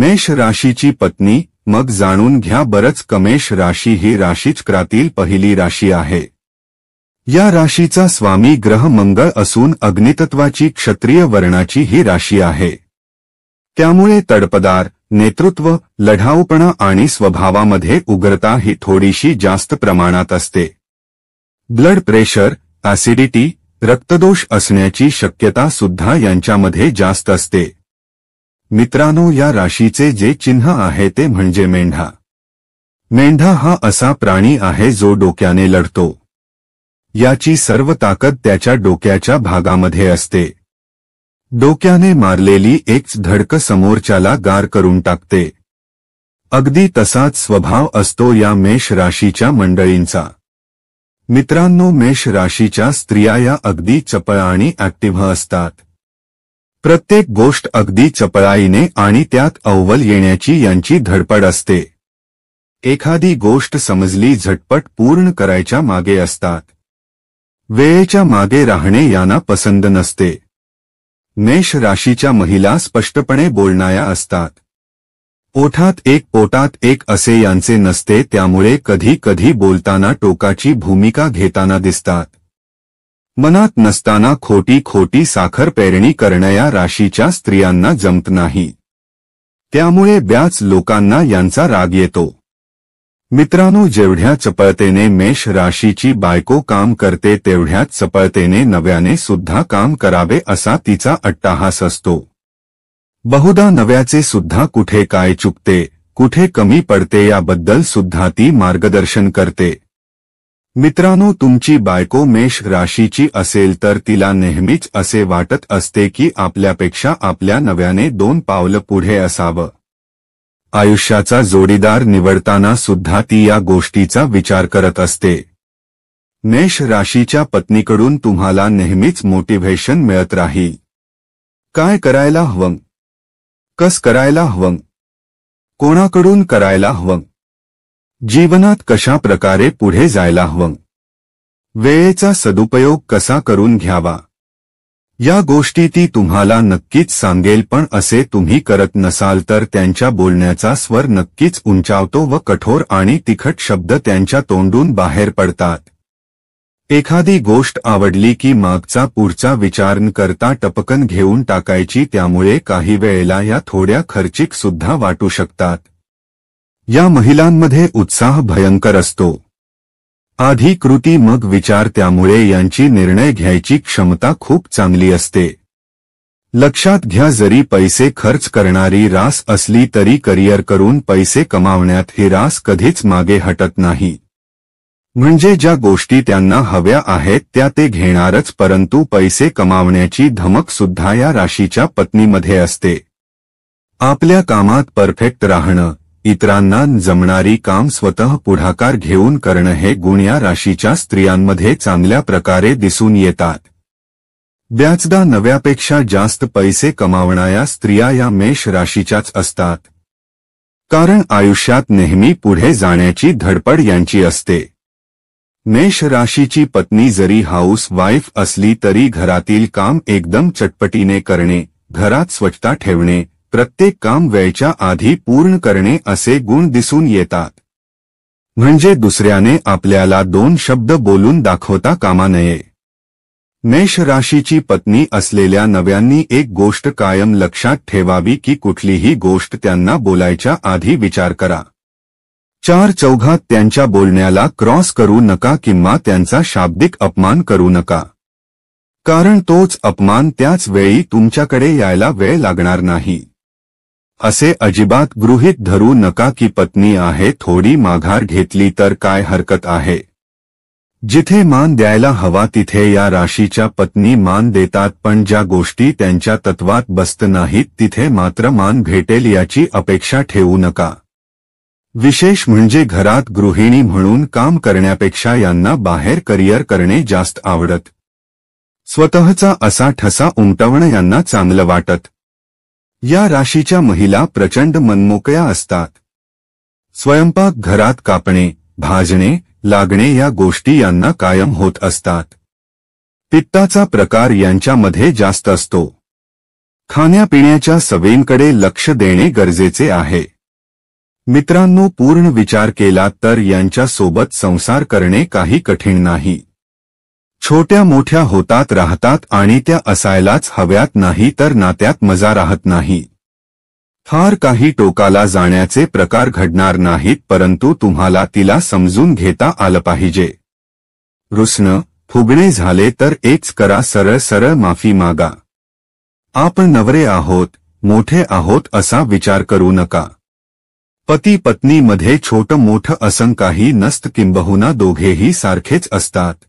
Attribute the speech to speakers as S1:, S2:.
S1: मेष राशीची पत्नी मग जाणून घ्या बरंच कमेश राशी ही राशीचक्रातील पहिली राशी आहे या राशीचा स्वामी ग्रह मंगळ असून अग्नितत्वाची क्षत्रिय वर्णाची ही राशी आहे त्यामुळे तडपदार नेतृत्व लढाऊपणा आणि स्वभावामध्ये उग्रता ही थोडीशी जास्त प्रमाणात असते ब्लड प्रेशर ऍसिडिटी रक्तदोष असण्याची शक्यता सुद्धा यांच्यामध्ये जास्त असते मित्रांनो या राशीचे जे चिन्ह आहे ते म्हणजे मेंढा मेंढा हा असा प्राणी आहे जो डोक्याने लढतो याची सर्व ताकद त्याच्या डोक्याच्या भागामध्ये असते डोक्याने मारलेली एक धडक समोरच्याला गार करून टाकते अगदी तसाच स्वभाव असतो या मेष राशीच्या मंडळींचा मित्रांनो मेष राशीच्या स्त्रिया या अगदी चपळ आणि ऍक्टिव्ह असतात प्रत्येक गोष्ट अगदी चपळाईने आणि त्यात अव्वल येण्याची यांची धडपड असते एखादी गोष्ट समजली झटपट पूर्ण करायच्या मागे असतात वेळेच्या मागे राहणे यांना पसंद नसते मेष राशीच्या महिला स्पष्टपणे बोलणाऱ्या असतात ओठात एक पोटात एक असे यांचे नसते त्यामुळे कधी कधी बोलताना टोकाची भूमिका घेताना दिसतात मनात नसताना खोटी खोटी साखर पेरणी करणाऱ्या राशीच्या स्त्रियांना जमत नाही त्यामुळे ब्याच लोकांना यांचा राग येतो मित्रांनो जेवढ्या चपळतेने मेष राशीची बायको काम करते तेवढ्याच चपळतेने नव्याने सुद्धा काम करावे असा तिचा अट्टाहास असतो बहुदा नव्याचे सुद्धा कुठे काय चुकते कुठे कमी पडते याबद्दल सुद्धा ती मार्गदर्शन करते मित्रांनो तुमची बायको मेष राशीची असेल तर तिला नेहमीच असे वाटत असते की आपल्यापेक्षा आपल्या नव्याने दोन पावलं पुढे असावं आयुष्याचा जोडीदार निवडताना सुद्धा ती या गोष्टीचा विचार करत असते मेष राशीच्या पत्नीकडून तुम्हाला नेहमीच मोटिव्हेशन मिळत राहील काय करायला हवं कस करायला हवं कोणाकडून करायला हवं जीवनात कशा प्रकारे पुढे जायला हवं वेळेचा सदुपयोग कसा करून घ्यावा या गोष्टी ती तुम्हाला नक्कीच सांगेल पण असे तुम्ही करत नसाल तर त्यांच्या बोलण्याचा स्वर नक्कीच उंचावतो व कठोर आणि तिखट शब्द त्यांच्या तोंडून बाहेर पडतात एखादी गोष्ट आवडली की मागचा पुढचा विचार करता टपकन घेऊन टाकायची त्यामुळे काही वेळेला या थोड्या खर्चिक सुद्धा वाटू शकतात या महिलांमध्ये उत्साह भयंकर असतो आधी कृती मग विचार त्यामुळे यांची निर्णय घ्यायची क्षमता खूप चांगली असते लक्षात घ्या जरी पैसे खर्च करणारी रास असली तरी करिअर करून पैसे कमावण्यात ही रास कधीच मागे हटत नाही म्हणजे ज्या गोष्टी त्यांना हव्या आहेत त्या ते घेणारच परंतु पैसे कमावण्याची धमक सुद्धा या राशीच्या पत्नीमध्ये असते आपल्या कामात परफेक्ट राहणं इतरांना जमणारी काम स्वतः पुढाकार घेऊन करणं हे गुण राशीच्या स्त्रियांमध्ये चांगल्या प्रकारे दिसून येतात ब्याचदा नव्यापेक्षा जास्त पैसे कमावणाऱ्या स्त्रिया या मेष राशीच्याच असतात कारण आयुष्यात नेहमी पुढे जाण्याची धडपड यांची असते मेष राशीची पत्नी जरी हाऊस वाईफ असली तरी घरातील काम एकदम चटपटीने करणे घरात स्वच्छता ठेवणे प्रत्येक काम वेळच्या आधी पूर्ण करणे असे गुण दिसून येतात म्हणजे दुसऱ्याने आपल्याला दोन शब्द बोलून दाखवता कामा नये मेष राशीची पत्नी असलेल्या नव्यांनी एक गोष्ट कायम लक्षात ठेवावी की कुठलीही गोष्ट त्यांना बोलायच्या आधी विचार करा चार चौघात त्यांच्या बोलण्याला क्रॉस करू नका किंवा त्यांचा शाब्दिक अपमान करू नका कारण तोच अपमान त्याच वेळी तुमच्याकडे यायला वेळ लागणार नाही असे अजिबात गृहित धरू नका की पत्नी आहे थोडी माघार घेतली तर काय हरकत आहे जिथे मान द्यायला हवा तिथे या राशीच्या पत्नी मान देतात पण ज्या गोष्टी त्यांच्या तत्वात बसत नाहीत तिथे मात्र मान भेटेल याची अपेक्षा ठेवू नका विशेष म्हणजे घरात गृहिणी म्हणून काम करण्यापेक्षा यांना बाहेर करिअर करणे जास्त आवडत स्वतःचा असा ठसा उमटवणं यांना चांगलं वाटत या राशीच्या महिला प्रचंड मनमोकळ्या असतात स्वयंपाक घरात कापणे भाजणे लागणे या गोष्टी यांना कायम होत असतात पित्ताचा प्रकार यांच्यामध्ये जास्त असतो खाण्यापिण्याच्या सवयींकडे लक्ष देणे गरजेचे आहे मित्रांनो पूर्ण विचार केला तर यांच्यासोबत संसार करणे काही कठीण नाही छोट्या मोठ्या होतात राहतात आणि त्या असायलाच हव्यात नाही तर नात्यात मजा राहत नाही फार काही टोकाला जाण्याचे प्रकार घडणार नाहीत परंतु तुम्हाला तिला समजून घेता आलं पाहिजे रुसणं फुगणे झाले तर एकच करा सरळ सरळ माफी मागा आपण नवरे आहोत मोठे आहोत असा विचार करू नका पती पत्नीमध्ये छोटं मोठं असं काही नस्त किंबहुना दोघेही सारखेच असतात